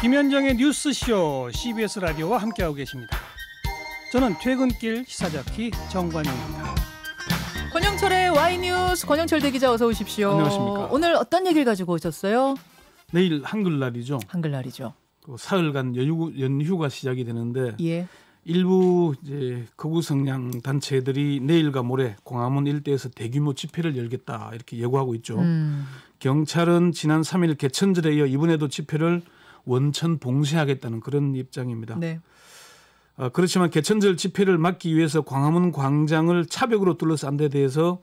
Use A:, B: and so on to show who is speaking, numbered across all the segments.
A: 김현정의 뉴스쇼 CBS 라디오와 함께하고 계십니다. 저는 퇴근길 시사자키 정관용입니다.
B: 권영철의 와이뉴스 권영철 대기자 어서 오십시오. 안녕하십니까. 오늘 어떤 얘기를 가지고 오셨어요?
A: 내일 한글날이죠. 한글날이죠. 그 사흘간 연휴, 연휴가 시작이 되는데 예. 일부 이제 극우 성향 단체들이 내일과 모레 광화문 일대에서 대규모 집회를 열겠다 이렇게 예고하고 있죠. 음. 경찰은 지난 3일 개천절에 이어 이번에도 집회를 원천 봉쇄하겠다는 그런 입장입니다. 네. 아, 그렇지만 개천절 집회를 막기 위해서 광화문 광장을 차벽으로 둘러싼 데 대해서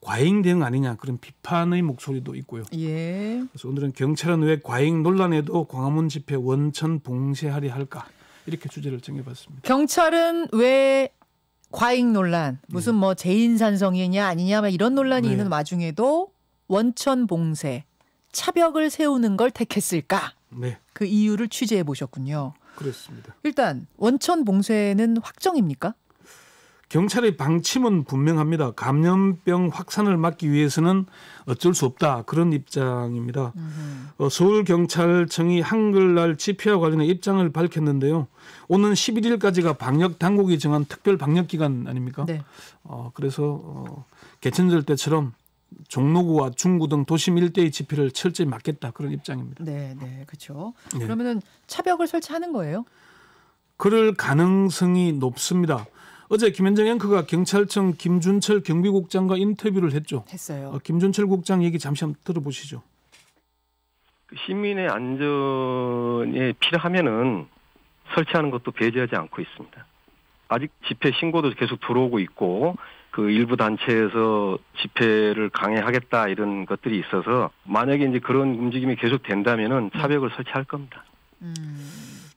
A: 과잉 대응 아니냐 그런 비판의 목소리도 있고요.
B: 예.
A: 그래서 오늘은 경찰은 왜 과잉 논란에도 광화문 집회 원천 봉쇄하리 할까 이렇게 주제를 정해봤습니다.
B: 경찰은 왜 과잉 논란 무슨 네. 뭐 재인산성이냐 아니냐 이런 논란이 네. 있는 와중에도 원천 봉쇄 차벽을 세우는 걸 택했을까? 네. 그 이유를 취재해 보셨군요. 그렇습니다. 일단 원천 봉쇄는 확정입니까?
A: 경찰의 방침은 분명합니다. 감염병 확산을 막기 위해서는 어쩔 수 없다 그런 입장입니다. 어, 서울 경찰청이 한글날 집회와 관련해 입장을 밝혔는데요. 오는 11일까지가 방역 당국이 정한 특별 방역 기간 아닙니까? 네. 어, 그래서 어, 개천절 때처럼 종로구와 중구 등 도심 일대의 집회를 철저히 막겠다 그런 입장입니다.
B: 네, 네, 그렇죠. 네. 그러면은 차벽을 설치하는 거예요?
A: 그럴 가능성이 높습니다. 어제 김현정 앵커가 경찰청 김준철 경비국장과 인터뷰를 했죠. 했어요. 어, 김준철 국장 얘기 잠시 한번 들어보시죠. 그 시민의 안전에 필요하면은 설치하는 것도 배제하지 않고 있습니다. 아직 집회 신고도 계속 들어오고 있고 그 일부 단체에서 집회를 강행하겠다 이런 것들이 있어서 만약에 이제 그런 움직임이 계속 된다면은 차벽을 설치할 겁니다. 음.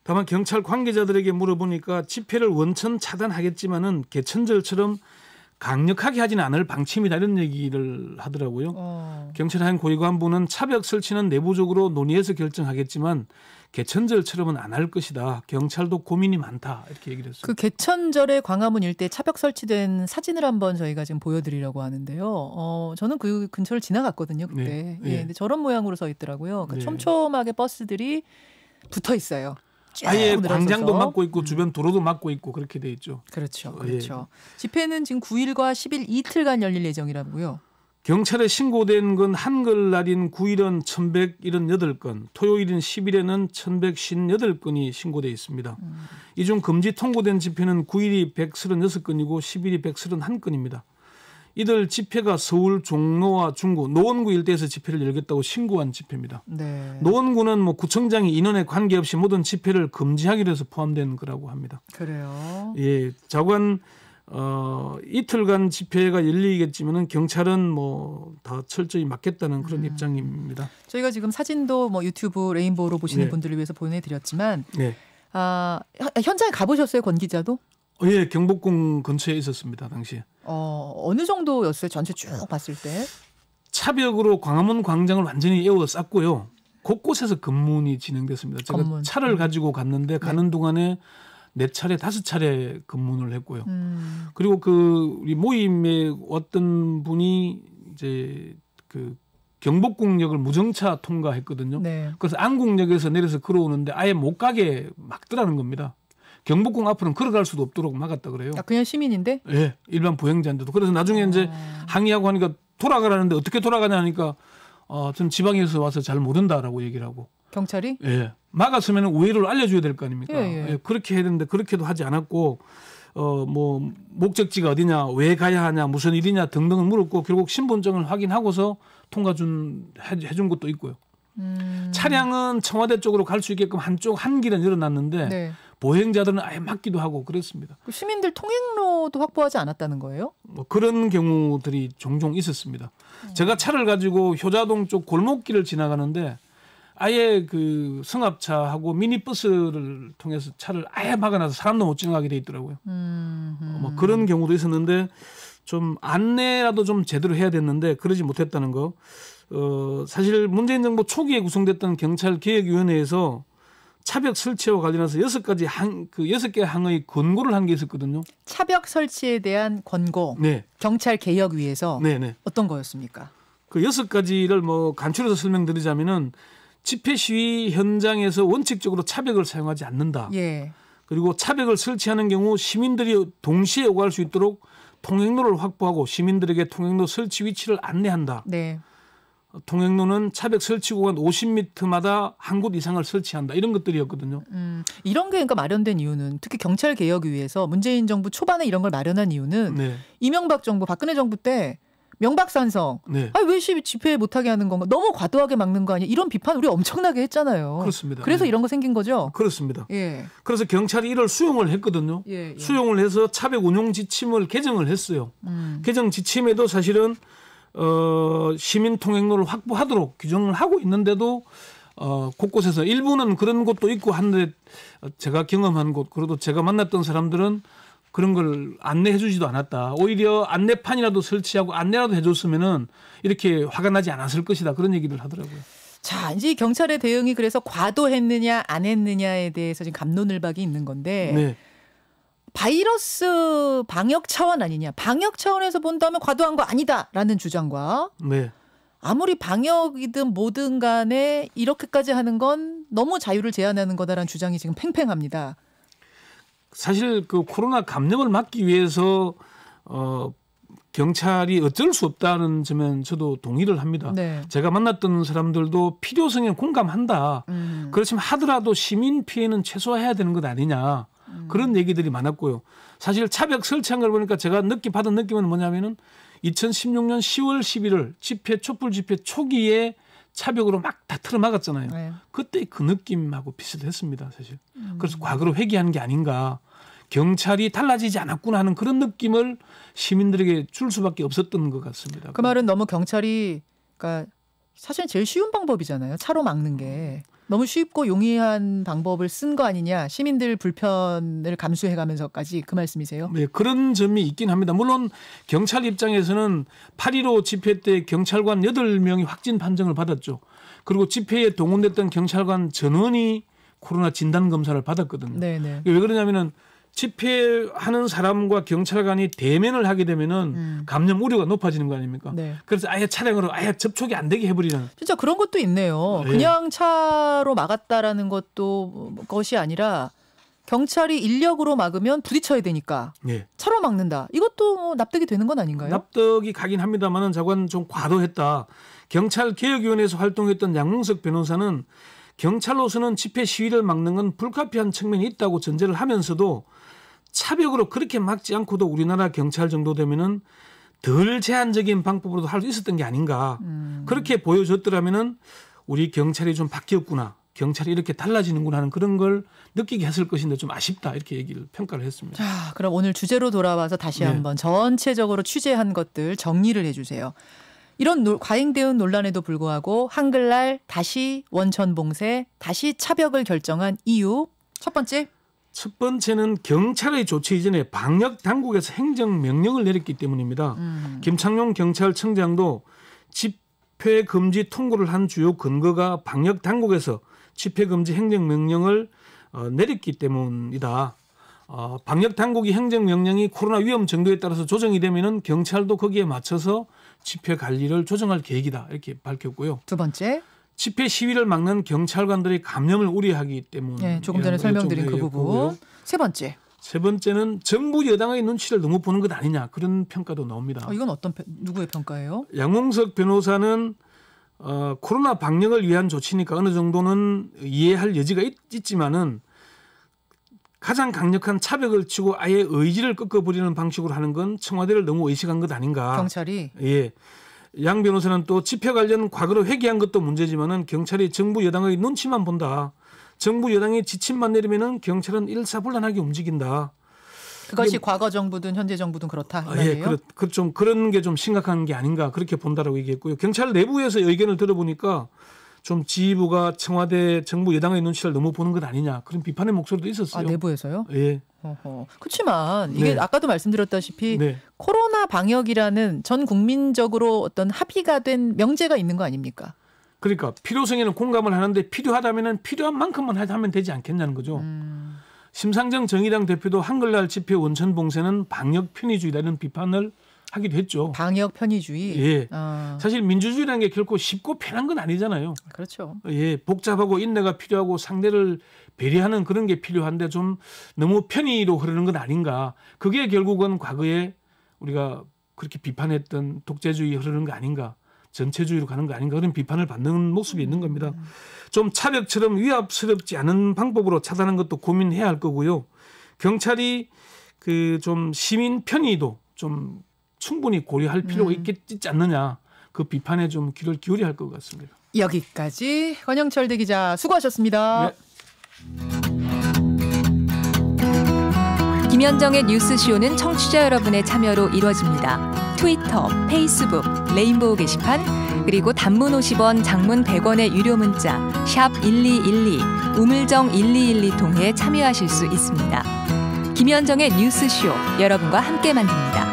A: 다만 경찰 관계자들에게 물어보니까 집회를 원천 차단하겠지만은 개천절처럼 강력하게 하진 않을 방침이다 이런 얘기를 하더라고요. 어. 경찰 한 고위관부는 차벽 설치는 내부적으로 논의해서 결정하겠지만 개천절처럼은 안 할 것이다. 경찰도 고민이 많다. 이렇게 얘기를 했습니다.
B: 그 개천절에 광화문 일대 차벽 설치된 사진을 한번 저희가 지금 보여드리려고 하는데요. 어, 저는 그 근처를 지나갔거든요. 그때. 네. 예, 예. 근데 저런 모양으로 서 있더라고요. 그 네. 촘촘하게 버스들이 붙어 있어요. 아예 광장도 막고
A: 있고 음. 주변 도로도 막고 있고 그렇게 돼 있죠. 그렇죠. 어, 예. 그렇죠.
B: 예. 집회는 지금 9일과 10일 이틀간 열릴 예정이라고요.
A: 경찰에 신고된 건 한글날인 9일은 1178건, 토요일인 10일에는 1158건이 신고돼 있습니다. 음. 이중 금지 통고된 집회는 9일이 136건이고 10일이 131건입니다. 이들 집회가 서울 종로와 중구 노원구 일대에서 집회를 열겠다고 신고한 집회입니다. 네. 노원구는 뭐 구청장이 인원에 관계없이 모든 집회를 금지하기로 해서 포함된 거라고 합니다.
B: 그래요.
A: 예, 자관 어, 이틀간 집회가 열리겠지만은 경찰은 뭐다 철저히 막겠다는 그런 음. 입장입니다.
B: 저희가 지금 사진도 뭐 유튜브 레인보우로 보시는 네. 분들을 위해서 보내드렸지만 네. 아, 현장에 가보셨어요, 권 기자도? 어, 예, 경복궁 근처에 있었습니다 당시 어, 어느 정도였어요? 전체 쭉 봤을 때?
A: 차벽으로 광화문 광장을 완전히 에워쌌고요. 곳곳에서 근문이 진행됐습니다. 제가 건문. 차를 음. 가지고 갔는데 가는 네. 동안에 네 차례 다섯 차례 근무를 했고요. 음. 그리고 그 우리 모임에 어떤 분이 이제 그 경복궁역을 무정차 통과했거든요. 네. 그래서 안국역에서 내려서 걸어오는데 아예 못 가게 막더라는 겁니다. 경복궁 앞으로는 걸어갈 수도 없도록 막았다 그래요. 아,
B: 그냥 시민인데? 예, 네,
A: 일반 보행자인데도. 그래서 나중에 어. 이제 아. 항의하고 하니까 돌아가라는데 어떻게 돌아가냐 하니까 어, 전 지방에서 와서 잘 모른다라고 얘기를 하고.
B: 경찰이? 예.
A: 막았으면 우회를 알려줘야 될 거 아닙니까? 예, 예, 예. 그렇게 해야 되는데 그렇게도 하지 않았고 어 뭐 목적지가 어디냐, 왜 가야 하냐, 무슨 일이냐 등등을 물었고 결국 신분증을 확인하고서 통과 준 해, 해준 것도 있고요. 음. 차량은 청와대 쪽으로 갈 수 있게끔 한쪽 한 길은 열어놨는데 네. 보행자들은 아예 막기도 하고 그랬습니다.
B: 그 시민들 통행로도 확보하지 않았다는 거예요?
A: 뭐 그런 경우들이 종종 있었습니다. 음. 제가 차를 가지고 효자동 쪽 골목길을 지나가는데 아예 그 승합차하고 미니버스를 통해서 차를 아예 막아놔서 사람도 못 지나가게 돼 있더라고요. 음, 음. 뭐 그런 경우도 있었는데 좀 안내라도 좀 제대로 해야 됐는데 그러지 못했다는 거. 어, 사실 문재인 정부 초기에 구성됐던 경찰 개혁위원회에서 차벽 설치와 관련해서 여섯 가지 항그 여섯 개 항의 권고를 한 게 있었거든요.
B: 차벽 설치에 대한 권고. 네. 경찰 개혁 위에서 네, 네. 어떤 거였습니까?
A: 그 여섯 가지를 뭐 간추려서 설명드리자면은 집회 시위 현장에서 원칙적으로 차벽을 사용하지 않는다. 예. 그리고 차벽을 설치하는 경우 시민들이 동시에 오갈 수 있도록 통행로를 확보하고 시민들에게 통행로 설치 위치를 안내한다. 네. 통행로는 차벽 설치 구간 50m마다 한 곳 이상을 설치한다 이런 것들이었거든요.
B: 음, 이런 게 그러니까 마련된 이유는 특히 경찰 개혁을 위해서 문재인 정부 초반에 이런 걸 마련한 이유는 네. 이명박 정부 박근혜 정부 때 명박산성. 네. 아왜 집회 못하게 하는 건가? 너무 과도하게 막는 거 아니야? 이런 비판 우리 엄청나게 했잖아요. 그렇습니다. 그래서 네. 이런 거 생긴 거죠? 그렇습니다. 예.
A: 그래서 경찰이 이를 수용을 했거든요. 예, 예. 수용을 해서 차벽 운용 지침을 개정을 했어요. 음. 개정 지침에도 사실은 어, 시민 통행로를 확보하도록 규정을 하고 있는데도 어, 곳곳에서 일부는 그런 곳도 있고 한데 제가 경험한 곳 그래도 제가 만났던 사람들은 그런 걸 안내해 주지도 않았다. 오히려 안내판이라도 설치하고 안내라도 해줬으면은 이렇게 화가 나지 않았을 것이다. 그런 얘기를 하더라고요.
B: 자, 이제 경찰의 대응이 그래서 과도했느냐 안 했느냐에 대해서 지금 감론을박이 있는 건데 네. 바이러스 방역 차원 아니냐. 방역 차원에서 본다면 과도한 거 아니다라는 주장과 네. 아무리 방역이든 뭐든 간에 이렇게까지 하는 건 너무 자유를 제한하는 거다라는 주장이 지금 팽팽합니다.
A: 사실 그 코로나 감염을 막기 위해서 어 경찰이 어쩔 수 없다는 점엔 저도 동의를 합니다. 네. 제가 만났던 사람들도 필요성에 공감한다. 음. 그렇지만 하더라도 시민 피해는 최소화해야 되는 것 아니냐. 음. 그런 얘기들이 많았고요. 사실 차벽 설치한 걸 보니까 제가 느낌 받은 느낌은 뭐냐면은 2016년 10월 11일 집회 촛불 집회 초기에 차벽으로 막 다 틀어막았잖아요. 네. 그때 그 느낌하고 비슷했습니다, 사실. 음. 그래서 과거로 회귀하는 게 아닌가. 경찰이 달라지지 않았구나 하는 그런 느낌을 시민들에게 줄 수밖에 없었던 것 같습니다. 그
B: 말은 너무 경찰이 그러니까 사실 제일 쉬운 방법이잖아요. 차로 막는 게. 음. 너무 쉽고 용이한 방법을 쓴 거 아니냐 시민들 불편을 감수해가면서까지 그 말씀이세요?
A: 네 그런 점이 있긴 합니다. 물론 경찰 입장에서는 8.15 집회 때 경찰관 8명이 확진 판정을 받았죠. 그리고 집회에 동원됐던 경찰관 전원이 코로나 진단 검사를 받았거든요. 네네. 네. 왜 그러냐면은 집회하는 사람과 경찰관이 대면을 하게 되면은 음. 감염 우려가 높아지는 거 아닙니까? 네. 그래서 아예 차량으로 아예 접촉이 안 되게 해버리는.
B: 진짜 그런 것도 있네요. 네. 그냥 차로 막았다라는 것도 것이 아니라 경찰이 인력으로 막으면 부딪혀야 되니까 네. 차로 막는다. 이것도 뭐 납득이 되는 건 아닌가요? 납득이
A: 가긴 합니다만은 자관 좀 과도했다. 경찰 개혁위원회에서 활동했던 양문석 변호사는 경찰로서는 집회 시위를 막는 건 불가피한 측면이 있다고 전제를 하면서도 차벽으로 그렇게 막지 않고도 우리나라 경찰 정도 되면은 덜 제한적인 방법으로도 할 수 있었던 게 아닌가 음. 그렇게 보여줬더라면은 우리 경찰이 좀 바뀌었구나 경찰이 이렇게 달라지는구나 하는 그런 걸 느끼게 했을 것인데 좀 아쉽다 이렇게 얘기를
B: 평가를 했습니다. 자, 그럼 오늘 주제로 돌아와서 다시 네. 한번 전체적으로 취재한 것들 정리를 해주세요. 이런 노, 과잉 대응 논란에도 불구하고 한글날 다시 원천 봉쇄 다시 차벽을 결정한 이유 첫 번째 첫 번째는
A: 경찰의 조치 이전에 방역 당국에서 행정 명령을 내렸기 때문입니다. 음. 김창룡 경찰청장도 집회 금지 통고를 한 주요 근거가 방역 당국에서 집회 금지 행정 명령을 어, 내렸기 때문이다. 어, 방역 당국이 행정 명령이 코로나 위험 정도에 따라서 조정이 되면은 경찰도 거기에 맞춰서 집회 관리를 조정할 계획이다 이렇게 밝혔고요. 두 번째 집회 시위를 막는 경찰관들의 감염을 우려하기 때문에 네, 조금 전에 설명드린 그 부분. 세 번째 세 번째는 정부 여당의 눈치를 너무 보는 것 아니냐 그런 평가도 나옵니다. 어,
B: 이건 어떤 누구의 평가예요?
A: 양홍석 변호사는 어, 코로나 방역을 위한 조치니까 어느 정도는 이해할 여지가 있, 지만은 가장 강력한 차벽을 치고 아예 의지를 꺾어버리는 방식으로 하는 건 청와대를 너무 의식한 것 아닌가. 경찰이. 예. 양 변호사는 또 집회 관련 과거로 회귀한 것도 문제지만은 경찰이 정부 여당의 눈치만 본다. 정부 여당이 지침만 내리면은 경찰은 일사불란하게 움직인다.
B: 그것이 과거 정부든 현재 정부든 그렇다. 아, 예, 그렇,
A: 그, 좀 그런 게 좀 심각한 게 아닌가 그렇게 본다라고 얘기했고요. 경찰 내부에서 의견을 들어보니까 좀 지휘부가 청와대 정부 여당의 눈치를 너무 보는 것 아니냐
B: 그런 비판의 목소리도 있었어요. 아, 내부에서요? 예. 그렇지만 이게 네. 아까도 말씀드렸다시피 네. 코로나 방역이라는 전 국민적으로 어떤 합의가 된 명제가 있는 거 아닙니까?
A: 그러니까 필요성에는 공감을 하는데 필요하다면 필요한 만큼만 하면 되지 않겠냐는 거죠. 음. 심상정 정의당 대표도 한글날 집회 원천 봉쇄는 방역 편의주의라는 비판을 하기도 했죠. 방역
B: 편의주의. 예. 어.
A: 사실 민주주의라는 게 결코 쉽고 편한 건 아니잖아요. 그렇죠. 예, 복잡하고 인내가 필요하고 상대를 배려하는 그런 게 필요한데 좀 너무 편의로 흐르는 건 아닌가. 그게 결국은 과거에 우리가 그렇게 비판했던 독재주의 흐르는 거 아닌가. 전체주의로 가는 거 아닌가 그런 비판을 받는 모습이 있는 겁니다. 음. 좀 차벽처럼 위압스럽지 않은 방법으로 찾아는 것도 고민해야 할 거고요. 경찰이 그 좀 시민 편의도 좀 충분히 고려할 필요가 음. 있겠지 않느냐 그 비판에 좀 귀를 기울여야 할것 같습니다.
B: 여기까지 권영철 대기자 수고하셨습니다. 네. 김현정의 뉴스쇼는 청취자 여러분의 참여로 이루어집니다. 트위터, 페이스북, 레인보우 게시판, 그리고 단문 50원, 장문 100원의 유료 문자 샵 1212, 우물정 1212 통해 참여하실 수 있습니다. 김현정의 뉴스쇼 여러분과 함께 만듭니다.